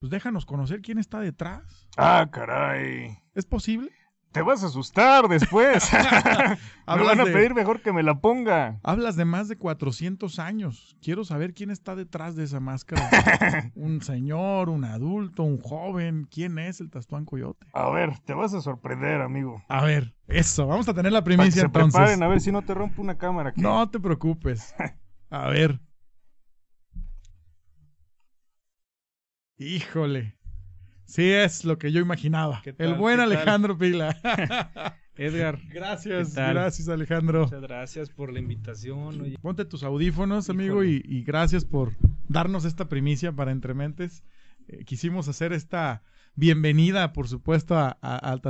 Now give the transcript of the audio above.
pues déjanos conocer quién está detrás. Ah, caray. ¿Es posible? Te vas a asustar después. me van a pedir mejor que me la ponga. Hablas de más de 400 años. Quiero saber quién está detrás de esa máscara. un señor, un adulto, un joven. ¿Quién es el Tastuán Coyote? A ver, te vas a sorprender, amigo. A ver, eso. Vamos a tener la primicia se a ver si no te rompo una cámara. No te preocupes. A ver, Híjole. Sí, es lo que yo imaginaba. El buen Alejandro Pila. Edgar. Gracias, gracias Alejandro. Muchas gracias por la invitación. Ponte tus audífonos, amigo, y, gracias por darnos esta primicia para Entrementes. Eh, quisimos hacer esta bienvenida, por supuesto, a, al